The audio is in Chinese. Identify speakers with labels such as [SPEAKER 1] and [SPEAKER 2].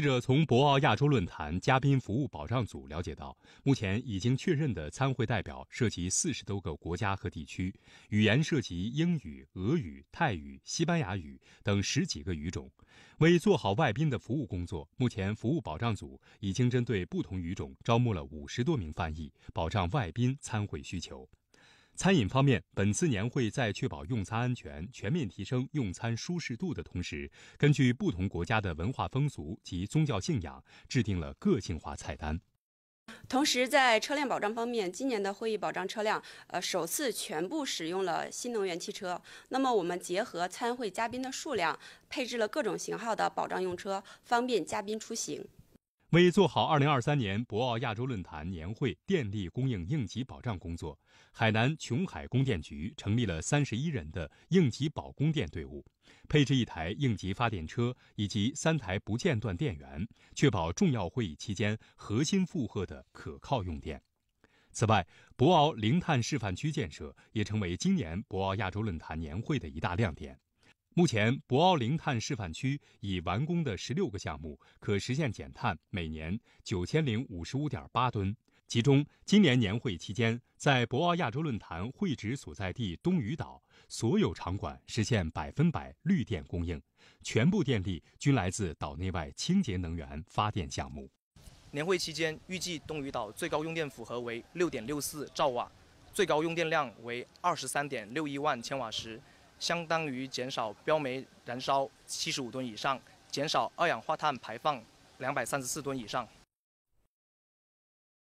[SPEAKER 1] 记者从博鳌亚洲论坛嘉宾服务保障组了解到，目前已经确认的参会代表涉及四十多个国家和地区，语言涉及英语、俄语、泰语、西班牙语等十几个语种。为做好外宾的服务工作，目前服务保障组已经针对不同语种招募了五十多名翻译，保障外宾参会需求。餐饮方面，本次年会在确保用餐安全、全面提升用餐舒适度的同时，根据不同国家的文化风俗及宗教信仰，制定了个性化菜单。
[SPEAKER 2] 同时，在车辆保障方面，今年的会议保障车辆，呃，首次全部使用了新能源汽车。那么，我们结合参会嘉宾的数量，配置了各种型号的保障用车，方便嘉宾出行。
[SPEAKER 1] 为做好2023年博鳌亚洲论坛年会电力供应应急保障工作，海南琼海供电局成立了三十一人的应急保供电队伍，配置一台应急发电车以及三台不间断电源，确保重要会议期间核心负荷的可靠用电。此外，博鳌零碳示范区建设也成为今年博鳌亚洲论坛年会的一大亮点。目前博鳌零碳示范区已完工的十六个项目可实现减碳每年九千零五十五点八吨。其中，今年年会期间在博鳌亚洲论坛会址所在地东屿岛所有场馆实现百分百绿电供应，全部电力均来自岛内外清洁能源发电项目。
[SPEAKER 3] 年会期间预计东屿岛最高用电负荷为六点六四兆瓦，最高用电量为二十三点六一万千瓦时。相当于减少标煤燃烧七十五吨以上，减少二氧化碳排放两百三十四吨以上。